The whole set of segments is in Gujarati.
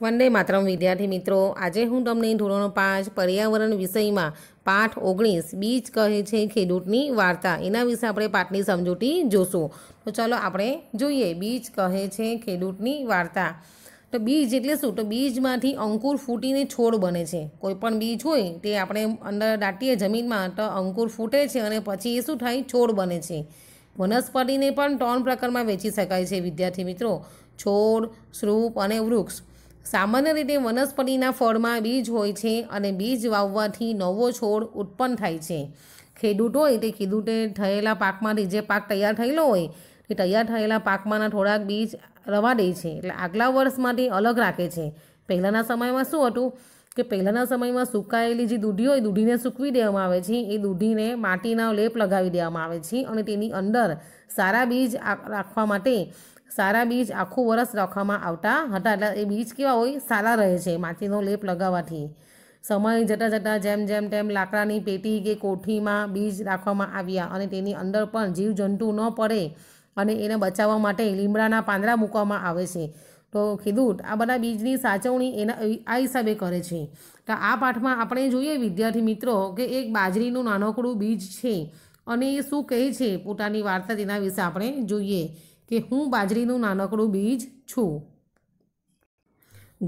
વંદે માત્રમ વિદ્યાર્થી મિત્રો આજે હું તમને ધોરણ પાંચ પર્યાવરણ વિષયમાં પાઠ ઓગણીસ બીજ કહે છે ખેડૂતની વાર્તા એના વિશે આપણે પાઠની સમજૂતી જોશું તો ચાલો આપણે જોઈએ બીજ કહે છે ખેડૂતની વાર્તા તો બીજ એટલે શું તો બીજમાંથી અંકુર ફૂટીને છોડ બને છે કોઈપણ બીજ હોય તે આપણે અંદર દાટીએ જમીનમાં તો અંકુર ફૂટે છે અને પછી એ શું થાય છોડ બને છે વનસ્પતિને પણ ત્રણ પ્રકારમાં વેચી શકાય છે વિદ્યાર્થી મિત્રો છોડ સ્વરૂપ અને વૃક્ષ સામાન્ય રીતે વનસ્પતિના ફળમાં બીજ હોય છે અને બીજ વાવવાથી નવો છોડ ઉત્પન્ન થાય છે ખેડૂત હોય તે ખેડૂતે થયેલા પાકમાંથી જે પાક તૈયાર થયેલો હોય તે તૈયાર થયેલા પાકમાંના થોડાક બીજ રવા દે છે એટલે આગલા વર્ષ માટે અલગ રાખે છે પહેલાંના સમયમાં શું હતું કે પહેલાંના સમયમાં સુકાયેલી જે દૂધી હોય દૂધીને સૂકવી દેવામાં આવે છે એ દૂધીને માટીના લેપ લગાવી દેવામાં આવે છે અને તેની અંદર સારા બીજ રાખવા માટે સારા બીજ આખું વરસ રાખવામાં આવતા હતા એટલે એ બીજ કેવા હોય સારા રહે છે માટીનો લેપ લગાવવાથી સમય જતાં જતાં જેમ જેમ તેમ લાકડાની પેટી કે કોઠીમાં બીજ રાખવામાં આવ્યા અને તેની અંદર પણ જીવજંતુ ન પડે અને એને બચાવવા માટે લીમડાના પાંદડા મૂકવામાં આવે છે તો કીધું આ બધા બીજની સાચવણી એના આ હિસાબે કરે છે તો આ પાઠમાં આપણે જોઈએ વિદ્યાર્થી મિત્રો કે એક બાજરીનું નાનકડું બીજ છે અને એ શું કહે છે પોતાની વાર્તા તેના વિશે આપણે જોઈએ કે હું બાજરીનું નાનકડું બીજ છું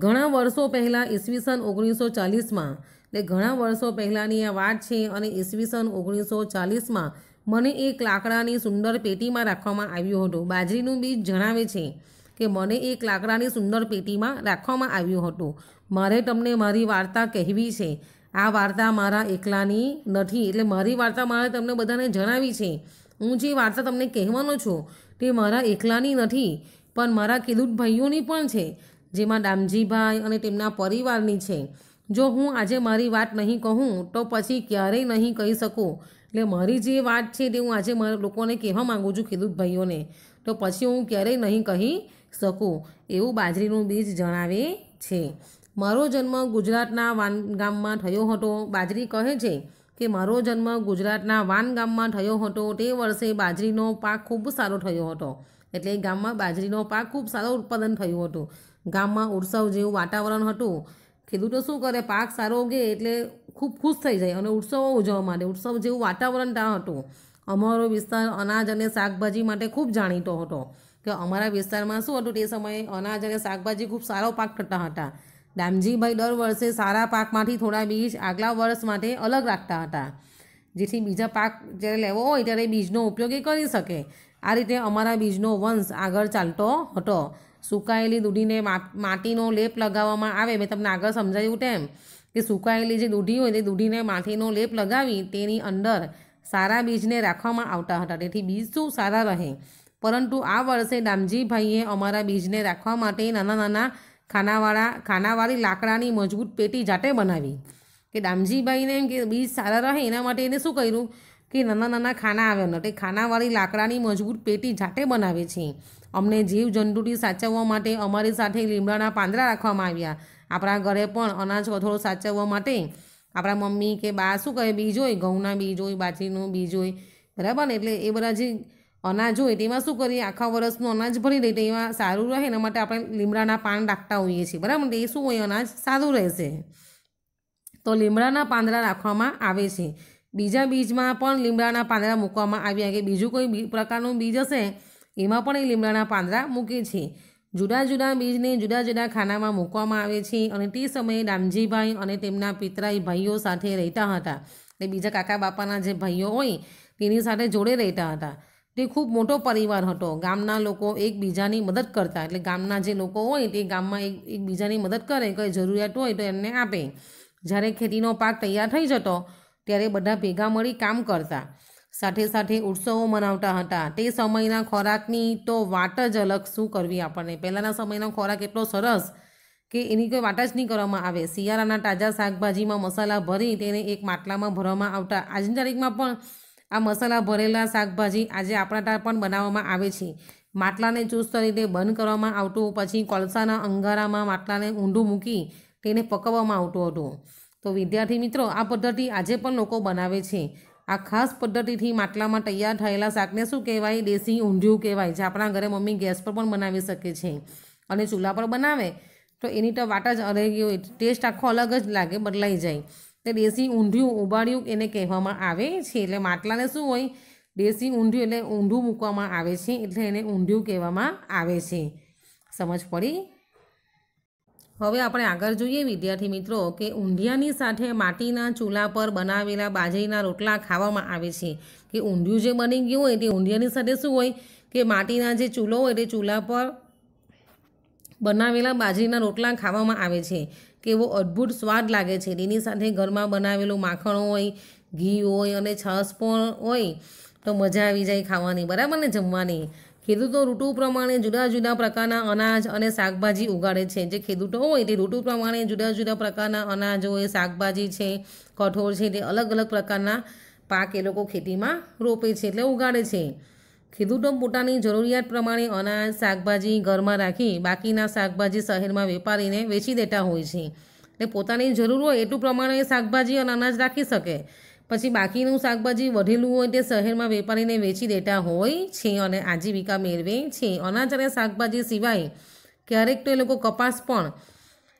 ઘણા વર્ષો પહેલાં ઈસવીસન ઓગણીસો ચાલીસમાં એટલે ઘણા વર્ષો પહેલાંની આ વાત છે અને ઈસવીસન ઓગણીસો ચાલીસમાં મને એક લાકડાની સુંદર પેટીમાં રાખવામાં આવ્યું હતું બાજરીનું બીજ જણાવે છે કે મને એક લાકડાની સુંદર પેટીમાં રાખવામાં આવ્યું હતું મારે તમને મારી વાર્તા કહેવી છે આ વાર્તા મારા એકલાની નથી એટલે મારી વાર્તા મારે તમને બધાને જણાવી છે હું જે વાર્તા તમને કહેવાનો છું તે મારા એકલાની નથી પણ મારા ખેડૂત ભાઈઓની પણ છે જેમાં દામજીભાઈ અને તેમના પરિવારની છે જો હું આજે મારી વાત નહીં કહું તો પછી ક્યારેય નહીં કહી શકું એટલે મારી જે વાત છે તે હું આજે મારા લોકોને કહેવા માગું છું ખેડૂત ભાઈઓને તો પછી હું ક્યારેય નહીં કહી શકું એવું બાજરીનું બીજ જણાવે છે મારો જન્મ ગુજરાતના વાન ગામમાં થયો હતો બાજરી કહે છે કે મારો જન્મ ગુજરાતના વાન ગામમાં થયો હતો તે વર્ષે બાજરીનો પાક ખૂબ સારો થયો હતો એટલે ગામમાં બાજરીનો પાક ખૂબ સારો ઉત્પાદન થયું હતું ગામમાં ઉત્સવ જેવું વાતાવરણ હતું ખેડૂતો શું કરે પાક સારો ઉગે એટલે ખૂબ ખુશ થઈ જાય અને ઉત્સવો ઉજવવા માટે ઉત્સવ જેવું વાતાવરણ ત્યાં હતું અમારો વિસ્તાર અનાજ અને શાકભાજી માટે ખૂબ જાણીતો હતો કે અમારા વિસ્તારમાં શું હતું તે સમયે અનાજ અને શાકભાજી ખૂબ સારો પાક કરતા હતા ડામજીભાઈ દર વર્ષે સારા પાકમાંથી થોડા બીજ આગલા વર્ષ માટે અલગ રાખતા હતા જેથી બીજા પાક જ્યારે લેવો હોય ત્યારે બીજનો ઉપયોગ એ કરી શકે આ રીતે અમારા બીજનો વંશ આગળ ચાલતો હતો સુકાયેલી દૂધીને માટીનો લેપ લગાવવામાં આવે મેં તમને આગળ સમજાયું તેમ કે સુકાયેલી જે દૂધી હોય તે દૂધીને માટીનો લેપ લગાવી તેની અંદર સારા બીજને રાખવામાં આવતા હતા તેથી બીજ શું સારા રહે પરંતુ આ વર્ષે દામજીભાઈએ અમારા બીજને રાખવા માટે નાના નાના ખાનાવાળા ખાનાવાળી લાકડાની મજબૂત પેટી જાતે બનાવી કે દામજીભાઈને એમ કે બીજ સારા રહે એના માટે એને શું કર્યું કે નાના નાના ખાના આવ્યા નથી ખાનાવાળી લાકડાની મજબૂત પેટી જાતે બનાવે છે અમને જીવ જંતુથી સાચવવા માટે અમારી સાથે લીમડાના પાંદડા રાખવામાં આવ્યા આપણા ઘરે પણ અનાજ કઠોળો સાચવવા માટે આપણા મમ્મી કે બા શું કહે બીજ હોય ઘઉંના બીજ હોય બાજરીનું બીજ હોય બરાબર ને એટલે એ બધા જે અનાજ હોય તેમાં શું કરીએ આખા વર્ષનું અનાજ ભરી લઈએ એમાં સારું રહે એના માટે આપણે લીમડાના પાન રાખતા હોઈએ છીએ બરાબર એ શું હોય અનાજ સારું રહેશે તો લીમડાના પાંદડા રાખવામાં આવે છે બીજા બીજમાં પણ લીમડાના પાંદડા મૂકવામાં આવ્યા કે બીજું કોઈ પ્રકારનું બીજ હશે એમાં પણ એ લીમડાના પાંદડા મૂકે છે જુદા જુદા બીજને જુદા જુદા ખાનામાં મૂકવામાં આવે છે અને તે સમયે દામજીભાઈ અને તેમના પિતરાઈ ભાઈઓ સાથે રહેતા હતા એટલે બીજા કાકા બાપાના જે ભાઈઓ હોય તેની સાથે જોડે રહેતા હતા તે ખૂબ મોટો પરિવાર હતો ગામના લોકો એકબીજાની મદદ કરતા એટલે ગામના જે લોકો હોય તે ગામમાં એક એકબીજાની મદદ કરે કંઈ જરૂરિયાત હોય તો એમને આપે જ્યારે ખેતીનો પાક તૈયાર થઈ જતો ત્યારે બધા ભેગા મળી કામ કરતા સાથે સાથે ઉત્સવો મનાવતા હતા તે સમયના ખોરાકની તો વાટ જ અલગ શું કરવી આપણને પહેલાંના સમયનો ખોરાક એટલો સરસ કે એની કોઈ વાટ જ નહીં કરવામાં આવે શિયાળાના તાજા શાકભાજીમાં મસાલા ભરી તેને એક માટલામાં ભરવામાં આવતા આજની તારીખમાં પણ આ મસાલા ભરેલા શાકભાજી આજે આપણાટા પણ બનાવવામાં આવે છે માટલાને ચુસ્ત રીતે બંધ કરવામાં આવતું પછી કોલસાના અંગારામાં માટલાને ઊંડું મૂકી તેને પકવવામાં આવતું હતું તો વિદ્યાર્થી મિત્રો આ પદ્ધતિ આજે પણ લોકો બનાવે છે આ ખાસ પદ્ધતિથી માટલામાં તૈયાર થયેલા શાકને શું કહેવાય દેશી ઊંધિયું કહેવાય જે આપણા ઘરે મમ્મી ગેસ પર પણ બનાવી શકે છે અને ચૂલા પર બનાવે તો એની તો વાટ જ અલગ ટેસ્ટ આખો અલગ જ લાગે બદલાઈ જાય તે દેશી ઊંધિયું ઉબાળ્યું એને કહેવામાં આવે છે એટલે માટલાને શું હોય દેશી ઊંધિયું એટલે ઊંધું મૂકવામાં આવે છે એટલે એને ઊંધિયું કહેવામાં આવે છે સમજ પડી હવે આપણે આગળ જોઈએ વિદ્યાર્થી મિત્રો કે ઊંધિયાની સાથે માટીના ચૂલા પર બનાવેલા બાજરીના રોટલા ખાવામાં આવે છે કે ઊંધિયું જે બની ગયું હોય તે ઊંધિયાની સાથે શું હોય કે માટીના જે ચૂલો હોય તે ચૂલા પર બનાવેલા બાજરીના રોટલા ખાવામાં આવે છે કેવો અદ્ભુત સ્વાદ લાગે છે તેની સાથે ઘરમાં બનાવેલું માખણ હોય ઘી હોય અને છાશ પણ હોય તો મજા આવી જાય ખાવાની બરાબર ને જમવાની ખેડૂતો ઋતુ પ્રમાણે જુદા જુદા પ્રકારના અનાજ અને શાકભાજી ઉગાડે છે જે ખેડૂતો હોય તે ઋતુ પ્રમાણે જુદા જુદા પ્રકારના અનાજ હોય શાકભાજી છે કઠોળ છે તે અલગ અલગ પ્રકારના પાક એ લોકો ખેતીમાં રોપે છે એટલે ઉગાડે છે ખેડૂતો પોતાની જરૂરિયાત પ્રમાણે અનાજ શાકભાજી ઘરમાં રાખી બાકીના શાકભાજી શહેરમાં વેપારીને વેચી દેતા હોય છે એટલે પોતાની જરૂર હોય એટલું પ્રમાણે શાકભાજી અને અનાજ રાખી શકે પછી બાકીનું શાકભાજી વધેલું હોય તે શહેરમાં વેપારીને વેચી દેતા હોય છે અને આજીવિકા મેળવે છે અનાજ અને શાકભાજી સિવાય ક્યારેક તો એ લોકો કપાસ પણ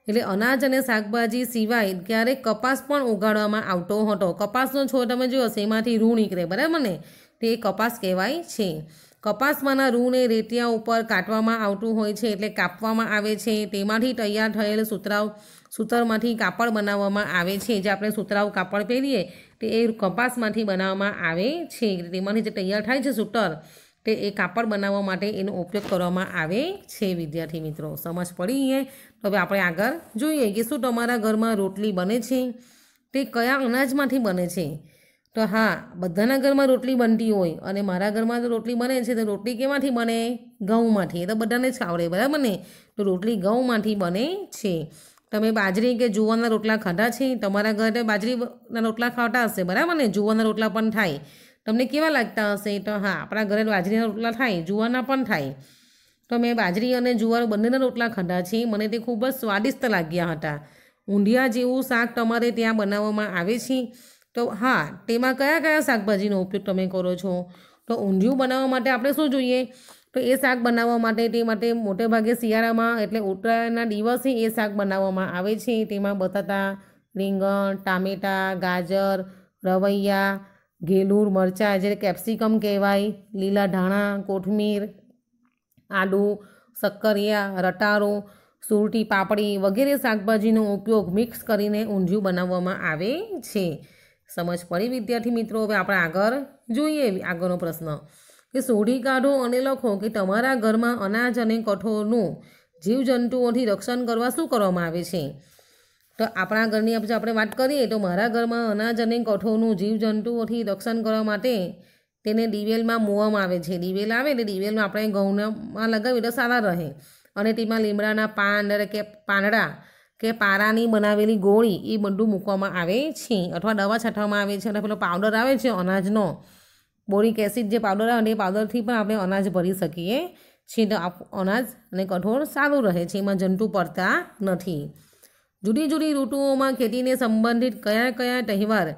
એટલે અનાજ અને શાકભાજી સિવાય ક્યારેક કપાસ પણ ઉગાડવામાં આવતો હતો કપાસનો છોડ તમે જોયો એમાંથી રૂ નીકળે બરાબર ને તે કપાસ કહેવાય છે કપાસમાંના રૂને રેતિયા ઉપર કાટવામાં આવતું હોય છે એટલે કાપવામાં આવે છે તેમાંથી તૈયાર થયેલ સુતરાવ સૂતરમાંથી કાપડ બનાવવામાં આવે છે જે આપણે સુતરાવ કાપડ પહેરીએ તે એ કપાસમાંથી બનાવવામાં આવે છે તેમાંથી જે તૈયાર થાય છે સૂતર તે એ કાપડ બનાવવા માટે એનો ઉપયોગ કરવામાં આવે છે વિદ્યાર્થી મિત્રો સમજ પડીએ તો હવે આપણે આગળ જોઈએ કે શું તમારા ઘરમાં રોટલી બને છે તે કયા અનાજમાંથી બને છે તો હા બધાના ઘરમાં રોટલી બનતી હોય અને મારા ઘરમાં તો રોટલી બને છે તો રોટલી કેમાંથી બને ઘઉંમાંથી એ તો બધાને જ આવડે બરાબર ને તો રોટલી ઘઉંમાંથી બને છે તમે બાજરી કે જુવારના રોટલા ખાધા છે તમારા ઘરે બાજરીના રોટલા ખાતા હશે બરાબર ને જુવારના રોટલા પણ થાય તમને કેવા લાગતા હશે તો હા આપણા ઘરે બાજરીના રોટલા થાય જુવારના પણ થાય તો મેં બાજરી અને જુવાર બંનેના રોટલા ખાધા છે મને તે ખૂબ જ સ્વાદિષ્ટ લાગ્યા હતા ઊંધિયા જેવું શાક તમારે ત્યાં બનાવવામાં આવે છે તો હા તેમાં કયા કયા શાકભાજીનો ઉપયોગ તમે કરો છો તો ઊંધિયું બનાવવા માટે આપણે શું જોઈએ તો એ શાક બનાવવા માટે તે માટે મોટેભાગે શિયાળામાં એટલે ઉત્તરાયણના દિવસે એ શાક બનાવવામાં આવે છે તેમાં બટાટા રીંગણ ટામેટાં ગાજર રવૈયા ઘેલુર મરચાં જે કેપ્સિકમ કહેવાય લીલા ધાણા કોથમીર આદુ શક્કરિયા રટારો સુરટી પાપડી વગેરે શાકભાજીનો ઉપયોગ મિક્સ કરીને ઊંધિયું બનાવવામાં આવે છે સમજ પડી વિદ્યાર્થી મિત્રો હવે આપણે આગળ જોઈએ આગળનો પ્રશ્ન કે શોધી કાઢો અને લખો કે તમારા ઘરમાં અનાજ અને કઠોળનું જીવજંતુઓથી રક્ષણ કરવા શું કરવામાં આવે છે તો આપણા ઘરની આપણે વાત કરીએ તો મારા ઘરમાં અનાજ અને કઠોળનું જીવજંતુઓથી રક્ષણ કરવા માટે તેને દિવેલમાં મૂવામાં આવે છે દિવેલ આવે એટલે દિવેલમાં આપણે ઘઉંમાં લગાવીએ તો સારા રહે અને તેમાં લીમડાના પાન કે પાંદડા કે પારાની બનાવેલી ગોળી એ બધું મૂકવામાં આવે છે અથવા દવા છાંટવામાં આવે છે અને પેલો પાવડર આવે છે અનાજનો બોરિક એસિડ જે પાવડર આવે એ પાવડરથી પણ આપણે અનાજ ભરી શકીએ છીએ તો અનાજ અને કઠોળ સારું રહે છે એમાં જંતુ પડતા નથી જુદી જુદી ઋતુઓમાં ખેતીને સંબંધિત કયા કયા તહેવાર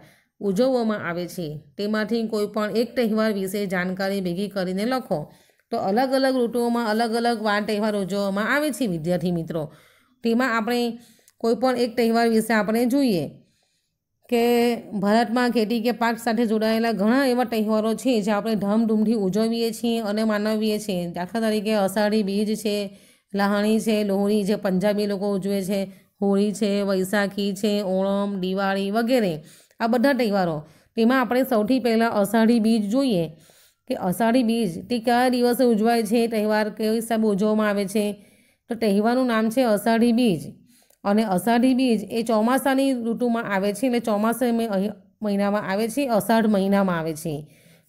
ઉજવવામાં આવે છે તેમાંથી કોઈ પણ એક તહેવાર વિશે જાણકારી ભેગી કરીને લખો તો અલગ અલગ ઋતુઓમાં અલગ અલગ વાર તહેવાર ઉજવવામાં આવે છે વિદ્યાર્થી મિત્રો તેમાં આપણે કોઈપણ એક તહેવાર વિશે આપણે જોઈએ કે ભારતમાં ખેતી કે પાક સાથે જોડાયેલા ઘણા એવા તહેવારો છે જે આપણે ધામધૂમથી ઉજવીએ છીએ અને માનવીએ છીએ દાખલા તરીકે અષાઢી બીજ છે લહાણી છે લોહરી જે પંજાબી લોકો ઉજવે છે હોળી છે વૈશાખી છે ઓણમ દિવાળી વગેરે આ બધા તહેવારો તેમાં આપણે સૌથી પહેલાં અષાઢી બીજ જોઈએ કે અષાઢી બીજ તે કયા દિવસે ઉજવાય છે તહેવાર કેવી હિસાબે ઉજવવામાં આવે છે તો તહેવારનું નામ છે અષાઢી બીજ અને અષાઢી બીજ એ ચોમાસાની ઋતુમાં આવે છે એટલે ચોમાસા મહિનામાં આવે છે અષાઢ મહિનામાં આવે છે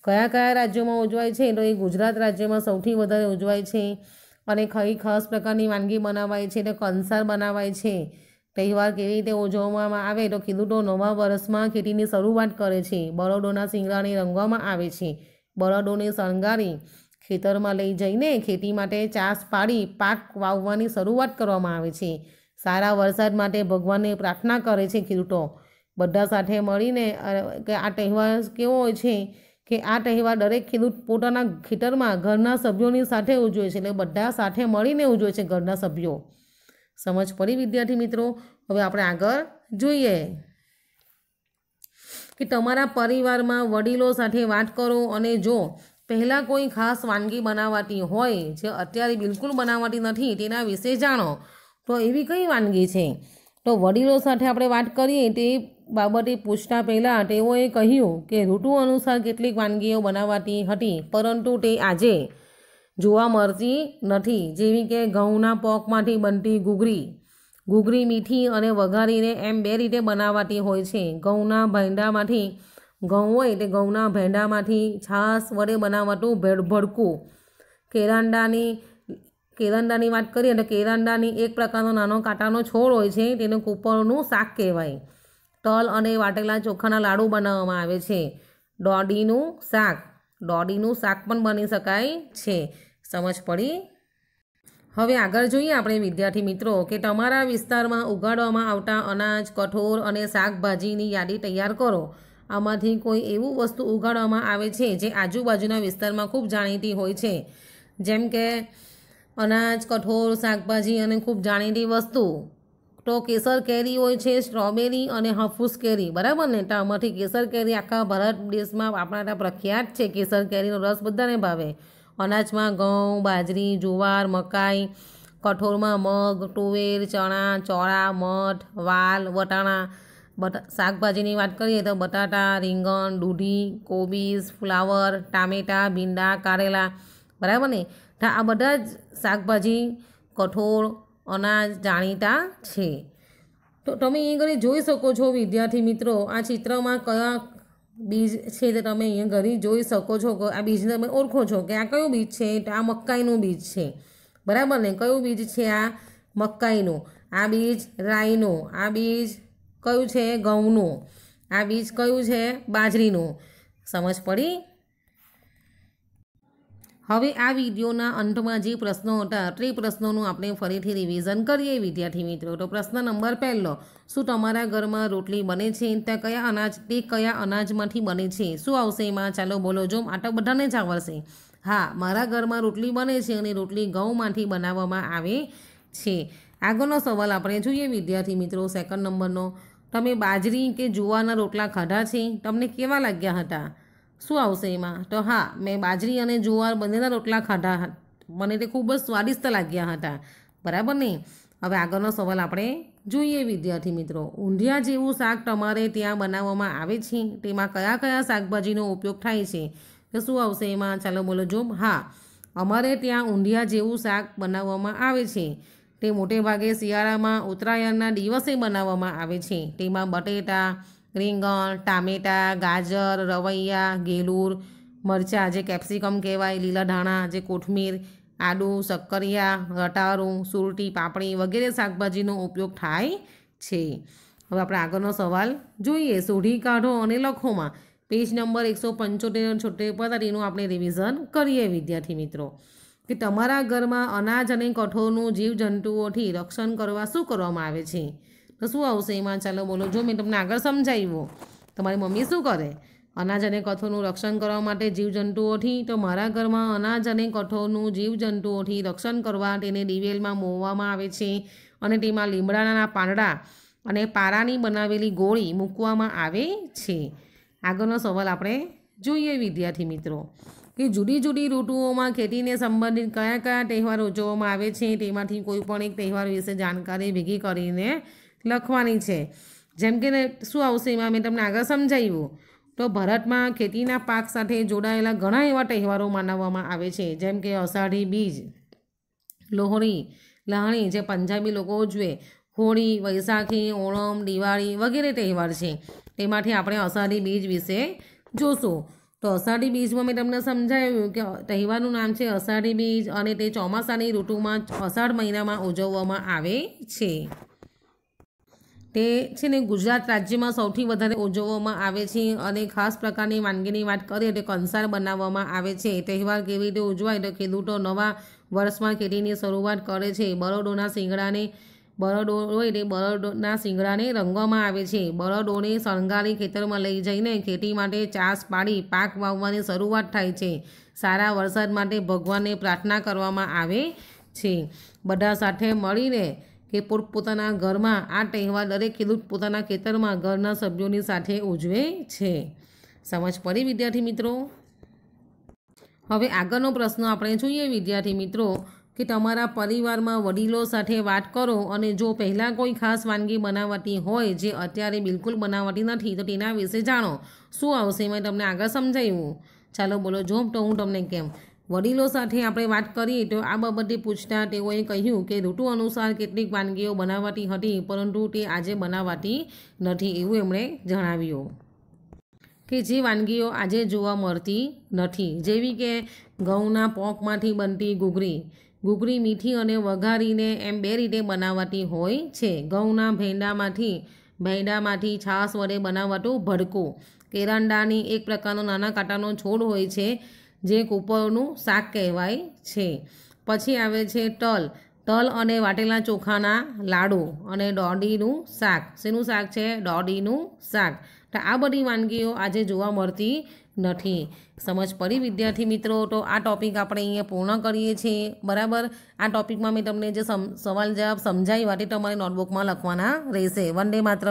કયા કયા રાજ્યોમાં ઉજવાય છે તો એ ગુજરાત રાજ્યમાં સૌથી વધારે ઉજવાય છે અને કઈ ખાસ પ્રકારની વાનગી બનાવાય છે તો કંસાર બનાવાય છે તહેવાર કેવી રીતે ઉજવવામાં આવે તો ખેડૂતો નવા વર્ષમાં ખેતીની શરૂઆત કરે છે બળદોના શિંગડાને રંગવામાં આવે છે બળદોને શણગારી ખેતરમાં લઈ જઈને ખેતી માટે ચાસ પાડી પાક વાવવાની શરૂઆત કરવામાં આવે છે સારા વરસાદ માટે ભગવાનને પ્રાર્થના કરે છે ખેડૂતો બધા સાથે મળીને કે આ તહેવાર કેવો હોય છે કે આ તહેવાર દરેક ખેડૂત પોતાના ખેતરમાં ઘરના સભ્યોની સાથે ઉજવે છે એટલે બધા સાથે મળીને ઉજવે છે ઘરના સભ્યો સમજ પડી વિદ્યાર્થી મિત્રો હવે આપણે આગળ જોઈએ કે તમારા પરિવારમાં વડીલો સાથે વાત કરો અને જો પહેલાં કોઈ ખાસ વાનગી બનાવાતી હોય જે અત્યારે બિલકુલ બનાવાતી નથી તેના વિશે જાણો તો એવી કઈ વાનગી છે તો વડીલો સાથે આપણે વાત કરીએ તે બાબતે પૂછતા પહેલાં તેઓએ કહ્યું કે ઋતુ અનુસાર કેટલીક વાનગીઓ બનાવાતી હતી પરંતુ તે આજે જોવા મળતી નથી જેવી કે ઘઉંના પોકમાંથી બનતી ઘૂઘરી ઘૂઘરી મીઠી અને વઘારીને એમ બે રીતે બનાવાતી હોય છે ઘઉંના ભૈંડામાંથી ઘઉં હોય તે ઘઉંના ભેંડામાંથી છાશ વડે બનાવતું ભેળ ભડકું કેરાંડાની કેરાંડાની વાત કરીએ તો કેરાંડાની એક પ્રકારનો નાનો કાંટાનો છોડ હોય છે તેને કૂપરનું શાક કહેવાય તલ અને વાટેલા ચોખાના લાડુ બનાવવામાં આવે છે દોડીનું શાક દોડીનું શાક પણ બની શકાય છે સમજ પડી હવે આગળ જોઈએ આપણે વિદ્યાર્થી મિત્રો કે તમારા વિસ્તારમાં ઉગાડવામાં આવતા અનાજ કઠોળ અને શાકભાજીની યાદી તૈયાર કરો આમાંથી કોઈ એવું વસ્તુ ઉગાડવામાં આવે છે જે આજુબાજુના વિસ્તારમાં ખૂબ જાણીતી હોય છે જેમ કે અનાજ કઠોળ શાકભાજી અને ખૂબ જાણીતી વસ્તુ તો કેસર કેરી હોય છે સ્ટ્રોબેરી અને હફૂસ કેરી બરાબર ને તો આમાંથી કેસર કેરી આખા ભારત દેશમાં આપણા પ્રખ્યાત છે કેસર કેરીનો રસ બધાને ભાવે અનાજમાં ઘઉં બાજરી જુવાર મકાઈ કઠોળમાં મગ તુવેર ચણા ચોળા મઠ વાલ વટાણા બટા શાકભાજીની વાત કરીએ તો બટાટા રીંગણ દૂધી કોબીઝ ફ્લાવર ટામેટાં ભીંડા કારેલા બરાબર ને આ બધા જ શાકભાજી કઠોળ અનાજ જાણીતા છે તો તમે અહીં ઘરે જોઈ શકો છો વિદ્યાર્થી મિત્રો આ ચિત્રમાં કયા બીજ છે તે તમે અહીંયા ઘરે જોઈ શકો છો આ બીજને તમે ઓળખો છો કે આ કયું બીજ છે તો આ મકાઈનું બીજ છે બરાબર ને કયું બીજ છે આ મકાઈનું આ બીજ રાઈનું આ બીજ કયું છે ઘઉંનું આ બીજ કયું છે બાજરીનું સમજ પડી હવે આ વિડીયોના અંતમાં જે પ્રશ્નો હતા તે પ્રશ્નોનું આપણે ફરીથી રિવિઝન કરીએ વિદ્યાર્થી મિત્રો તો પ્રશ્ન નંબર પહેલો શું તમારા ઘરમાં રોટલી બને છે તે કયા અનાજ તે કયા અનાજમાંથી બને છે શું આવશે એમાં ચાલો બોલો જો આ તો બધાને જ આવડશે હા મારા ઘરમાં રોટલી બને છે અને રોટલી ઘઉંમાંથી બનાવવામાં આવે છે આગળનો સવાલ આપણે જોઈએ વિદ્યાર્થી મિત્રો સેકન્ડ નંબરનો તમે બાજરી કે જુવારના રોટલા ખાધા છે તમને કેવા લાગ્યા હતા શું આવશે એમાં તો હા મેં બાજરી અને જુવાર બંનેના રોટલા ખાધા મને તે ખૂબ જ સ્વાદિષ્ટ લાગ્યા હતા બરાબર ને હવે આગળનો સવાલ આપણે જોઈએ વિદ્યાર્થી મિત્રો ઊંધિયા જેવું શાક તમારે ત્યાં બનાવવામાં આવે છે તેમાં કયા કયા શાકભાજીનો ઉપયોગ થાય છે તો શું આવશે એમાં ચાલો બોલો જો હા અમારે ત્યાં ઊંધિયા જેવું શાક બનાવવામાં આવે છે તે મોટે ભાગે શિયાળામાં ઉત્તરાયણના દિવસે બનાવવામાં આવે છે તેમાં બટેટા રીંગણ ટામેટાં ગાજર રવૈયા ગેલુર મરચાં જે કેપ્સિકમ કહેવાય લીલા ધાણા જે કોથમીર આદુ શક્કરિયા રટારું સુરટી પાપડી વગેરે શાકભાજીનો ઉપયોગ થાય છે હવે આપણે આગળનો સવાલ જોઈએ શોધી કાઢો અને લખોમાં પેજ નંબર એકસો પંચોતેર છોતેર પર તેનું આપણે રિવિઝન કરીએ વિદ્યાર્થી મિત્રો કે તમારા ઘરમાં અનાજ અને કઠોળનું જીવજંતુઓથી રક્ષણ કરવા શું કરવામાં આવે છે તો શું આવશે એમાં ચાલો બોલો જો મેં તમને આગળ સમજાવ્યું તમારી મમ્મી શું કરે અનાજ અને કઠોળનું રક્ષણ કરવા માટે જીવજંતુઓથી તો મારા ઘરમાં અનાજ અને કઠોળનું જીવજંતુઓથી રક્ષણ કરવા તેને દિવેલમાં મોવામાં આવે છે અને તેમાં લીમડાના પાંદડા અને પારાની બનાવેલી ગોળી મૂકવામાં આવે છે આગળનો સવાલ આપણે જોઈએ વિદ્યાર્થી મિત્રો કે જુદી જુદી ઋતુઓમાં ખેતીને સંબંધિત કયા કયા તહેવારો ઉજવવામાં આવે છે તેમાંથી કોઈ પણ એક તહેવાર વિશે જાણકારી ભેગી કરીને લખવાની છે જેમ કે શું આવશે એમાં મેં તમને આગળ સમજાવ્યું તો ભારતમાં ખેતીના પાક સાથે જોડાયેલા ઘણા એવા તહેવારો મનાવવામાં આવે છે જેમ કે અષાઢી બીજ લોહરી લહણી જે પંજાબી લોકો ઉજવે હોળી વૈસાખી ઓણમ દિવાળી વગેરે તહેવાર છે તેમાંથી આપણે અષાઢી બીજ વિશે જોશું તો અષાઢી બીજમાં મેં તમને સમજાવ્યું કે તહેવારનું નામ છે અષાઢી બીજ અને તે ચોમાસાની ઋતુમાં અષાઢ મહિનામાં ઉજવવામાં આવે છે તે છે ને ગુજરાત રાજ્યમાં સૌથી વધારે ઉજવવામાં આવે છે અને ખાસ પ્રકારની વાનગીની વાત કરીએ તો કંસાર બનાવવામાં આવે છે તહેવાર કેવી રીતે ઉજવાય તો ખેડૂતો નવા વર્ષમાં ખેતીની શરૂઆત કરે છે બરોડોના શિંગડાને બળદો હોય તે બળદના શિંગડાને રંગવામાં આવે છે બળદોને શણગારી ખેતરમાં લઈ જઈને ખેતી માટે ચાસ પાડી પાક વાવવાની શરૂઆત થાય છે સારા વરસાદ માટે ભગવાનને પ્રાર્થના કરવામાં આવે છે બધા સાથે મળીને કે પોતપોતાના ઘરમાં આ તહેવાર દરેક ખેડૂત પોતાના ખેતરમાં ઘરના સભ્યોની સાથે ઉજવે છે સમજ પડી વિદ્યાર્થી મિત્રો હવે આગળનો પ્રશ્ન આપણે જોઈએ વિદ્યાર્થી મિત્રો કે તમારા પરિવારમાં વડીલો સાથે વાત કરો અને જો પહેલાં કોઈ ખાસ વાનગી બનાવટી હોય જે અત્યારે બિલકુલ બનાવટી નથી તો તેના વિશે જાણો શું આવશે મેં તમને આગળ સમજાવ્યું ચાલો બોલો જો તો હું તમને કેમ વડીલો સાથે આપણે વાત કરીએ તો આ બાબતે પૂછતા તેઓએ કહ્યું કે ઋતુ અનુસાર કેટલીક વાનગીઓ બનાવટી હતી પરંતુ તે આજે બનાવાતી નથી એવું એમણે જણાવ્યું કે જે વાનગીઓ આજે જોવા મળતી નથી જેવી કે ઘઉંના પોકમાંથી બનતી ઘૂઘરી ઘૂઘરી મીઠી અને વઘારીને એમ બે રીતે બનાવાતી હોય છે ઘઉંના ભેંડામાંથી ભેંડામાંથી છાશ વડે બનાવાતું ભડકું કેરંડાની એક પ્રકારનો નાના કાંટાનો છોડ હોય છે જે કૂપરનું શાક કહેવાય છે પછી આવે છે તલ તલ અને વાટેલા ચોખાના લાડુ અને દોડીનું શાક શેનું શાક છે દોડીનું શાક તો આ બધી વાનગીઓ આજે જોવા મળતી નથી સમજ પડી વિદ્યાર્થી મિત્રો તો આ ટોપિક આપણે અહીંયા પૂર્ણ કરીએ છીએ બરાબર આ ટોપિકમાં મેં તમને જે સવાલ જવાબ સમજાવ્યા તે તમારે નોટબુકમાં લખવાના રહેશે વન ડે માત્ર